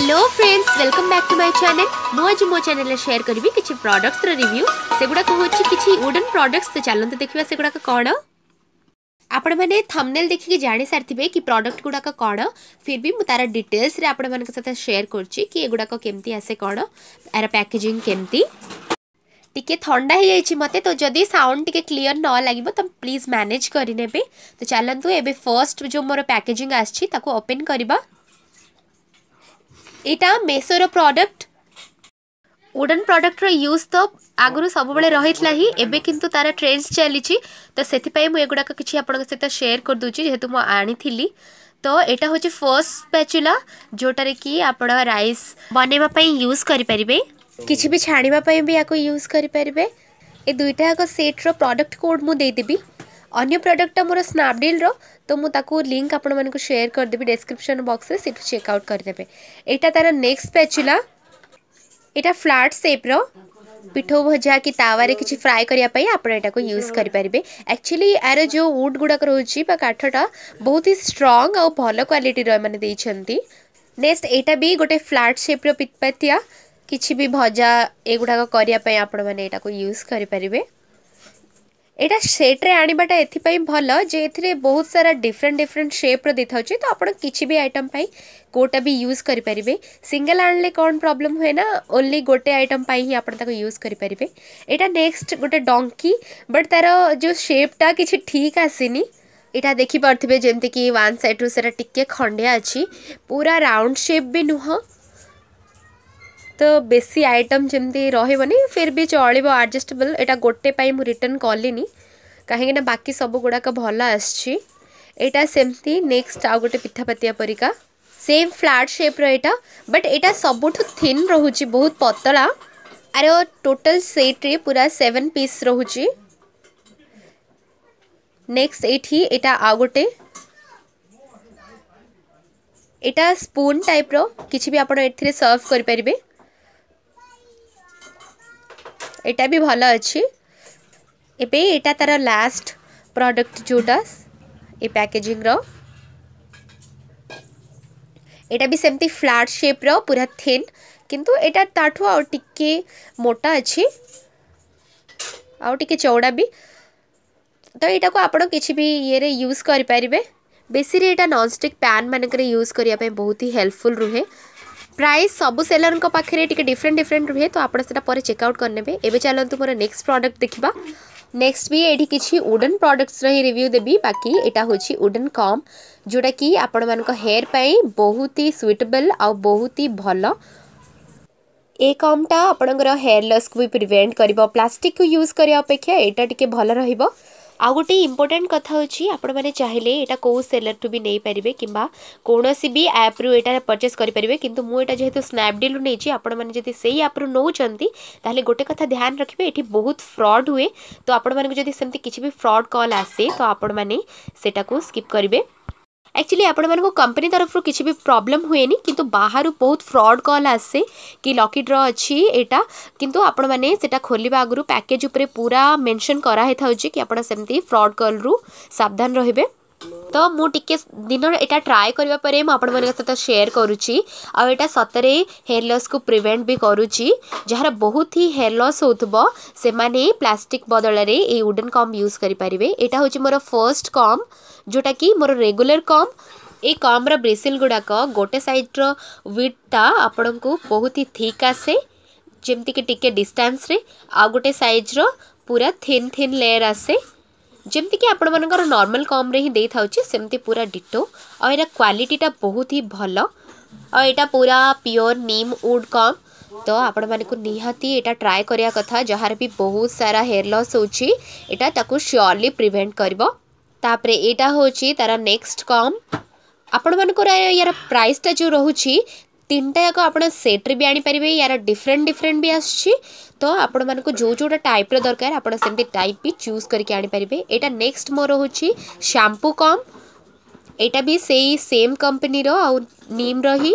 Hello friends welcome back to my channel मुझे मो चेल सेयर करी किसी प्रडक्ट रिव्यू से गुड़ाक हूँ किसी वुडन प्रडक्ट तो चलते देखा से गुड़ाक कौन आपण मैंने थमनेल देखिक जाणी सारे कि प्रडक्ट गुड़ाक कौन फिर भी मुझे डिटेल्स आपथ सेयर करुड़ाक केमती आसे कौन यार पैकेजिंग केमती टी था हो मत तो जदि साउंड टी क्लीयर न लगे तो प्लीज मैनेज करे तो चलतु एबे फर्स्ट जो मोर पैकेजिंग आसपेन करवा ଏଇଟା ମେସୋର ପ୍ରଡ଼କ୍ଟ ଉଡ଼ନ୍ ପ୍ରଡ଼କ୍ଟର ୟୁଜ୍ ତ ଆଗରୁ ସବୁବେଳେ ରହିଥିଲା ହିଁ ଏବେ କିନ୍ତୁ ତା'ର ଟ୍ରେଣ୍ଡସ୍ ଚାଲିଛି ତ ସେଥିପାଇଁ ମୁଁ ଏଗୁଡ଼ାକ କିଛି ଆପଣଙ୍କ ସହିତ ସେୟାର କରିଦେଉଛି ଯେହେତୁ ମୁଁ ଆଣିଥିଲି ତ ଏଇଟା ହେଉଛି ଫର୍ଷ୍ଟ ସ୍ପ୍ୟାଚୁଲା ଯେଉଁଟାରେ କି ଆପଣ ରାଇସ୍ ବନେଇବା ପାଇଁ ୟୁଜ୍ କରିପାରିବେ କିଛି ବି ଛାଣିବା ପାଇଁ ବି ୟାକୁ ୟୁଜ୍ କରିପାରିବେ ଏ ଦୁଇଟା ଯାକ ସେଟ୍ର ପ୍ରଡ଼କ୍ଟ କୋଡ଼୍ ମୁଁ ଦେଇଦେବି अन्य प्रडक्टा मोर स्नापडिल तो मुझे लिंक आपण मैं सेयर करदे डेस्क्रिपन बक्स से चेकआउट करदे यहाँ तार नेक्स्ट पेज ऐटा फ्लाट सेप्र पिठ भजा कि तावारे कि फ्राए करने यूज करेंगे एक्चुअली यार जो उड गुड़ाक रोचे काठटा बहुत ही स्ट्रंग आल क्वाटी मैंने नेक्स्ट एटा भी गोटे फ्लाट सेप्र पितपातिया किसी भी भजा एगुड़ाक यूज करें এটা ସେଟ୍ରେ ଆଣିବାଟା ଏଥିପାଇଁ ଭଲ ଯେ ଏଥିରେ ବହୁତ ସାରା ଡିଫରେଣ୍ଟ ଡିଫରେଣ୍ଟ ସେପ୍ର ଦେଇଥାଉଛି ତ ଆପଣ କିଛି ବି ଆଇଟମ୍ ପାଇଁ କେଉଁଟା ବି ୟୁଜ୍ କରିପାରିବେ ସିଙ୍ଗଲ୍ ଆଣିଲେ କ'ଣ ପ୍ରୋବ୍ଲେମ୍ ହୁଏ ନା ଓନ୍ଲି ଗୋଟେ ଆଇଟମ୍ ପାଇଁ ହିଁ ଆପଣ ତାକୁ ୟୁଜ୍ କରିପାରିବେ ଏଇଟା ନେକ୍ସଟ ଗୋଟେ ଡଙ୍କି ବଟ୍ ତା'ର ଯେଉଁ ସେପ୍ଟା କିଛି ଠିକ୍ ଆସିନି ଏଇଟା ଦେଖିପାରୁଥିବେ ଯେମିତିକି ୱାନ୍ ସାଇଡ଼୍ରୁ ସେଇଟା ଟିକେ ଖଣ୍ଡିଆ ଅଛି ପୁରା ରାଉଣ୍ଡ ସେପ୍ ବି ନୁହଁ ତ ବେଶୀ ଆଇଟମ୍ ଯେମିତି ରହିବନି ଫିର୍ ବି ଚଳିବ ଆଡ଼ଜଷ୍ଟେବଲ୍ ଏଇଟା ଗୋଟେ ପାଇଁ ମୁଁ ରିଟର୍ଣ୍ଣ କଲିନି କାହିଁକିନା ବାକି ସବୁ ଗୁଡ଼ାକ ଭଲ ଆସିଛି ଏଇଟା ସେମିତି ନେକ୍ସଟ ଆଉ ଗୋଟେ ପିଠାପାତିଆ ପରିକା ସେମ୍ ଫ୍ଲାଟ୍ ସେପ୍ର ଏଇଟା ବଟ୍ ଏଇଟା ସବୁଠୁ ଥିନ୍ ରହୁଛି ବହୁତ ପତଳା ଆର ଟୋଟାଲ୍ ସେଟ୍ରେ ପୁରା ସେଭେନ୍ ପିସ୍ ରହୁଛି ନେକ୍ସଟ ଏଇଠି ଏଇଟା ଆଉ ଗୋଟେ ଏଇଟା ସ୍ପୁନ୍ ଟାଇପ୍ର କିଛି ବି ଆପଣ ଏଥିରେ ସର୍ଭ କରିପାରିବେ ଏଇଟା ବି ଭଲ ଅଛି ଏବେ ଏଇଟା ତା'ର ଲାଷ୍ଟ ପ୍ରଡ଼କ୍ଟ ଯେଉଁଟା ଏ ପ୍ୟାକେଜିଂର ଏଇଟା ବି ସେମିତି ଫ୍ଲାଟ୍ ସେପ୍ର ପୁରା ଥିନ୍ କିନ୍ତୁ ଏଇଟା ତା'ଠୁ ଆଉ ଟିକେ ମୋଟା ଅଛି ଆଉ ଟିକେ ଚଉଡ଼ା ବି ତ ଏଇଟାକୁ ଆପଣ କିଛି ବି ଇଏରେ ୟୁଜ୍ କରିପାରିବେ ବେଶୀରେ ଏଇଟା ନନ୍ଷ୍ଟିକ୍ ପ୍ୟାନ୍ ମାନଙ୍କରେ ୟୁଜ୍ କରିବା ପାଇଁ ବହୁତ ହି ହେଲ୍ପଫୁଲ୍ ରୁହେ प्राइस सब सेलर पाखे टी डिफरेन्ट डिफरेन्ट रुहे तो आप चेकआउट करने एवं चलतु मोर नेक्स्ट प्रडक्ट देखा नेक्स्ट भी ये किसी उडेन प्रडक्ट्स ही रिव्यू देवी बाकी यहाँ हूँ उडेन कम जोटा कि आपण मान हेयर पर बहुत ही सुइटेबल आ बहुत ही भल ए कमटा आपणकर हेयर को भी प्रिभेन्ट कर प्लास्टिक को यूज करने अपेक्षा यहाँ टी भल र ଆଉ ଗୋଟେ ଇମ୍ପୋର୍ଟାଣ୍ଟ କଥା ହେଉଛି ଆପଣମାନେ ଚାହିଁଲେ ଏଇଟା କେଉଁ ସେଲର୍ଠୁ ବି ନେଇପାରିବେ କିମ୍ବା କୌଣସି ବି ଆପ୍ରୁ ଏଇଟା ପରଚେସ୍ କରିପାରିବେ କିନ୍ତୁ ମୁଁ ଏଇଟା ଯେହେତୁ ସ୍ନାପଡିଲ୍ରୁ ନେଇଛି ଆପଣମାନେ ଯଦି ସେଇ ଆପ୍ରୁ ନେଉଛନ୍ତି ତାହେଲେ ଗୋଟେ କଥା ଧ୍ୟାନ ରଖିବେ ଏଠି ବହୁତ ଫ୍ରଡ୍ ହୁଏ ତ ଆପଣମାନଙ୍କୁ ଯଦି ସେମିତି କିଛି ବି ଫ୍ରଡ୍ କଲ୍ ଆସେ ତ ଆପଣମାନେ ସେଟାକୁ ସ୍କିପ୍ କରିବେ एक्चुअली आपण कंपनी तरफ किसी भी प्रोब्लेम हुए नहीं किंतु बाहर बहुत फ्रड कल आसे कि लकी ड्र अच्छी यहाँ किंतु आपण मैंने खोल आगु पैकेज पूरा मेनसन कराई था कि आपड़ सेमती फ्रड कल रु सावधान रे ତ ମୁଁ ଟିକେ ଦିନ ଏଇଟା ଟ୍ରାଏ କରିବା ପରେ ମୁଁ ଆପଣମାନଙ୍କ ସହିତ ସେୟାର କରୁଛି ଆଉ ଏଇଟା ସତରେ ହେୟାର ଲସ୍କୁ ପ୍ରିଭେଣ୍ଟ ବି କରୁଛି ଯାହାର ବହୁତ ହି ହେୟାର ଲସ୍ ହେଉଥିବ ସେମାନେ ପ୍ଲାଷ୍ଟିକ୍ ବଦଳରେ ଏଇ ଉଡ଼େନ୍ କମ୍ ୟୁଜ୍ କରିପାରିବେ ଏଇଟା ହେଉଛି ମୋର ଫର୍ଷ୍ଟ କମ୍ ଯେଉଁଟାକି ମୋର ରେଗୁଲାର କମ୍ ଏଇ କମ୍ର ବ୍ରେସିଲ୍ ଗୁଡ଼ାକ ଗୋଟେ ସାଇଡ଼୍ର ୱିଡ଼୍ଟା ଆପଣଙ୍କୁ ବହୁତ ହି ଥିକ୍ ଆସେ ଯେମିତିକି ଟିକେ ଡିଷ୍ଟାନ୍ସରେ ଆଉ ଗୋଟେ ସାଇଜ୍ର ପୁରା ଥିନ୍ ଥିନ୍ ଲେୟର୍ ଆସେ ଯେମିତିକି ଆପଣମାନଙ୍କର ନର୍ମାଲ୍ କମ୍ରେ ହିଁ ଦେଇଥାଉଛି ସେମିତି ପୁରା ଡିଟୋ ଆଉ ଏଇଟା କ୍ୱାଲିଟିଟା ବହୁତ ହି ଭଲ ଆଉ ଏଇଟା ପୁରା ପିଓର୍ ନିମ୍ ଉଡ଼୍ କମ୍ ତ ଆପଣମାନଙ୍କୁ ନିହାତି ଏଇଟା ଟ୍ରାଏ କରିବା କଥା ଯାହାର ବି ବହୁତ ସାରା ହେୟାର୍ ଲସ୍ ହେଉଛି ଏଇଟା ତାକୁ ସିଓରଲି ପ୍ରିଭେଣ୍ଟ କରିବ ତାପରେ ଏଇଟା ହେଉଛି ତା'ର ନେକ୍ସଟ କମ୍ ଆପଣମାନଙ୍କର ୟାର ପ୍ରାଇସ୍ଟା ଯେଉଁ ରହୁଛି তিনটা যাক আপনার সেট্রে বি আনিপারে ইয়ার ডিফরেন্ট ডিফরেন্ট বি আসছে তো আপন মানুষ যে যেটা টাইপ্র দরকার আপনার সেমতি টাইপ বি চুজ করিকি আনিপারে এটা নেক্সট মোর হচ্ছে শ্যাম্পু কম এটা বি সেই সেম কম্পানির আউ নিম্র হি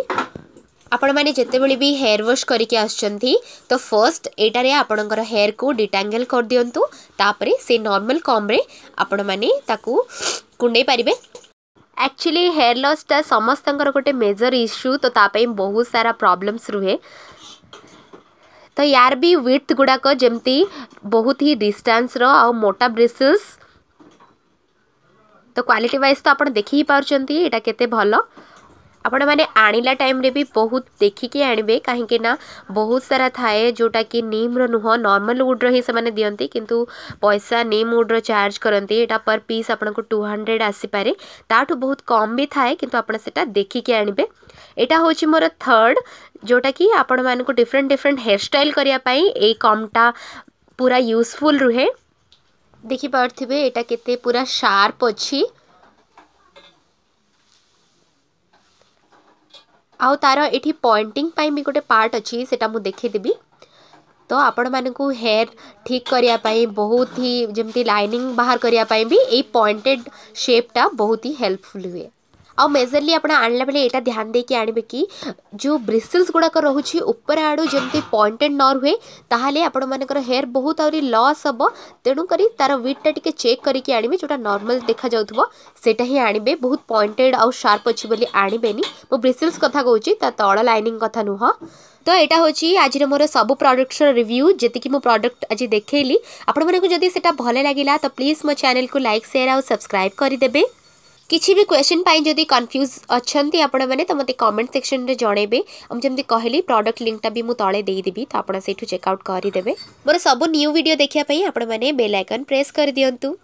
ଆପଣମାନେ ଯେତେବେଳେ ବି ହେୟାର ୱାଶ୍ କରିକି ଆସୁଛନ୍ତି ତ ଫର୍ଷ୍ଟ ଏଇଟାରେ ଆପଣଙ୍କର ହେୟାରକୁ ଡିଟାଙ୍ଗେଲ୍ କରିଦିଅନ୍ତୁ ତାପରେ ସେ ନର୍ମାଲ୍ କମ୍ରେ ଆପଣମାନେ ତାକୁ କୁଣ୍ଡେଇ ପାରିବେ ଆକ୍ଚୁଆଲି ହେୟାର୍ ଲସ୍ଟା ସମସ୍ତଙ୍କର ଗୋଟେ ମେଜର୍ ଇସ୍ୟୁ ତ ତା ପାଇଁ ବହୁତ ସାରା ପ୍ରୋବ୍ଲେମ୍ସ ରୁହେ ତ ୟାର ବି ୱିଥ୍ ଗୁଡ଼ାକ ଯେମିତି ବହୁତ ହି ଡିଷ୍ଟାନ୍ସର ଆଉ ମୋଟା ବ୍ରେସେସ୍ ତ କ୍ୱାଲିଟି ୱାଇଜ୍ ତ ଆପଣ ଦେଖି ହିଁ ପାରୁଛନ୍ତି ଏଇଟା କେତେ ଭଲ ଆପଣମାନେ ଆଣିଲା ଟାଇମ୍ରେ ବି ବହୁତ ଦେଖିକି ଆଣିବେ କାହିଁକି ନା ବହୁତ ସାରା ଥାଏ ଯେଉଁଟାକି ନିମ୍ର ନୁହଁ ନର୍ମାଲ୍ ଉଡ଼୍ର ହିଁ ସେମାନେ ଦିଅନ୍ତି କିନ୍ତୁ ପଇସା ନିମ୍ ଉଡ଼୍ର ଚାର୍ଜ କରନ୍ତି ଏଇଟା ପର୍ ପିସ୍ ଆପଣଙ୍କୁ ଟୁ ହଣ୍ଡ୍ରେଡ଼ ଆସିପାରେ ତାଠୁ ବହୁତ କମ୍ ବି ଥାଏ କିନ୍ତୁ ଆପଣ ସେଇଟା ଦେଖିକି ଆଣିବେ ଏଇଟା ହେଉଛି ମୋର ଥର୍ଡ଼ ଯେଉଁଟାକି ଆପଣମାନଙ୍କୁ ଡିଫରେଣ୍ଟ ଡିଫରେଣ୍ଟ ହେୟାରଷ୍ଟାଇଲ୍ କରିବା ପାଇଁ ଏଇ କମ୍ଟା ପୁରା ୟୁଜଫୁଲ୍ ରୁହେ ଦେଖିପାରୁଥିବେ ଏଇଟା କେତେ ପୁରା ସାର୍ପ ଅଛି आर ये पॉइंटिंग भी गोटे पार्ट अच्छी से देखेदेवि तो आपण मानक हेयर ठीक करने बहुत ही जमी लाइनिंग बाहर करने भी ये पॉइंटेड शेप्टा बहुत ही हेल्पफुल हुए आउ मेजरली आप आने ये ध्यान हाँ। तो कि आने कि जो ब्रिसेल्स गुड़ाक रोचे ऊपर आड़ जमी पॉइंटेड न रुए आपण मर हेयर बहुत आ लस हम तेणुक तार विथ्टा टी चेक करके आने जो नर्माल देखा जाटा ही आने बहुत पॉइंटेड आउ सार्प अच्छी बोली आने मुझ कथ कौच तल लाइनिंग कथ नुह तो यहाँ हूँ आज मोर सब प्रडक्ट रिव्यू जी मो प्रडक्ट आज देखली आपण मैं जब भल लगला तो प्लीज मो चेल को लाइक सेयार आ सब्सक्राइब करदे किसी भी क्वेश्चन जदि कन्फ्यूज अच्छा आपण मैंने तो मत कमेंट सेक्शन में जन जमी कहली प्रडक्ट लिंकटा भी मुझे तेदेवि तो आप चेकआउट करदे मोर सब न्यू भिड देखापी आपने बेल आइकन प्रेस कर दिंतु